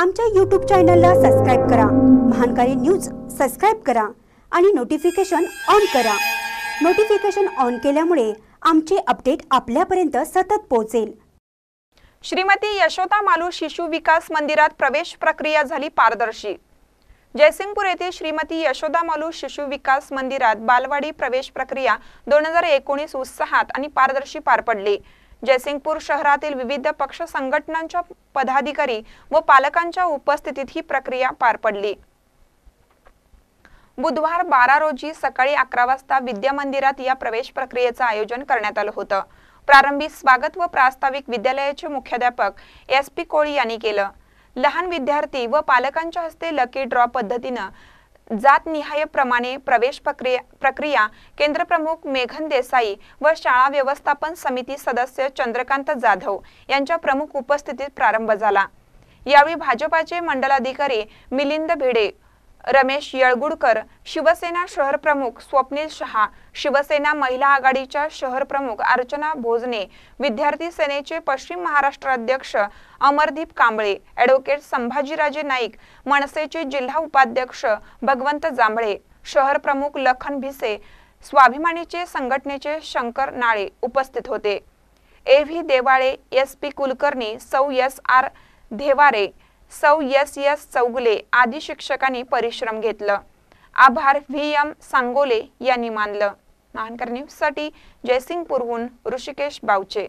आमच्या यूट्यूब चॅनलला सबस्क्राईब करा महानकारी न्यूज सबस्क्राईब करा आणि नोटिफिकेशन ऑन करा नोटिफिकेशन ऑन केल्यामुळे आमचे अपडेट आपल्यापर्यंत सतत पोहोचेल श्रीमती यशोदा मालू शिशु विकास मंदिरात प्रवेश प्रक्रिया झाली पारदर्शी जयसिंगपूर येथे श्रीमती यशोदा मालू शिशु विकास मंदिरात बालवाडी प्रवेश प्रक्रिया दोन हजार एकोणीस उत्साहात आणि पारदर्शी पार पडली जयसिंगपूर शहरातील विविध पक्ष संघटनांच्या पदाधिकारी व पालकांच्या उपस्थितीत ही प्रक्रिया पार पडली बुधवार बारा रोजी सकाळी अकरा वाजता विद्या मंदिरात या प्रवेश प्रक्रियेचं आयोजन करण्यात आलं होतं प्रारंभी स्वागत व प्रास्ताविक विद्यालयाचे मुख्याध्यापक एस पी कोळी यांनी केलं लहान विद्यार्थी व पालकांच्या हस्ते लकी ड्रॉ पद्धतीनं प्रमाणे प्रवेश प्रक्रिया प्रक्रिया केंद्रप्रमुख मेघन देसाई व शाळा व्यवस्थापन समिती सदस्य चंद्रकांत जाधव यांच्या प्रमुख उपस्थितीत प्रारंभ झाला यावेळी भाजपाचे मंडलाधिकारी मिलिंद भिडे रमेश येळगुडकर शिवसेना शहर प्रमुख स्वप्नील शहा शिवसेना महिला आघाडीच्या शहर प्रमुख अर्चना भोजने विद्यार्थी सेनेचे पश्चिम महाराष्ट्र अध्यक्ष अमरदीप कांबळे ॲडव्होकेट संभाजीराजे नाईक मनसेचे जिल्हा उपाध्यक्ष भगवंत जांभळे शहर प्रमुख लखन भिसे स्वाभिमानीचे संघटनेचे शंकर नाळे उपस्थित होते A V Devale S P Kulkarni सौ एस आर धेवारे सौ एस एस चौगुले आदी शिक्षकांनी परिश्रम घेतलं आभार व्ही एम सांगोले यांनी मानलं न्यूज जयसिंगपूरहून ऋषिकेश बावचे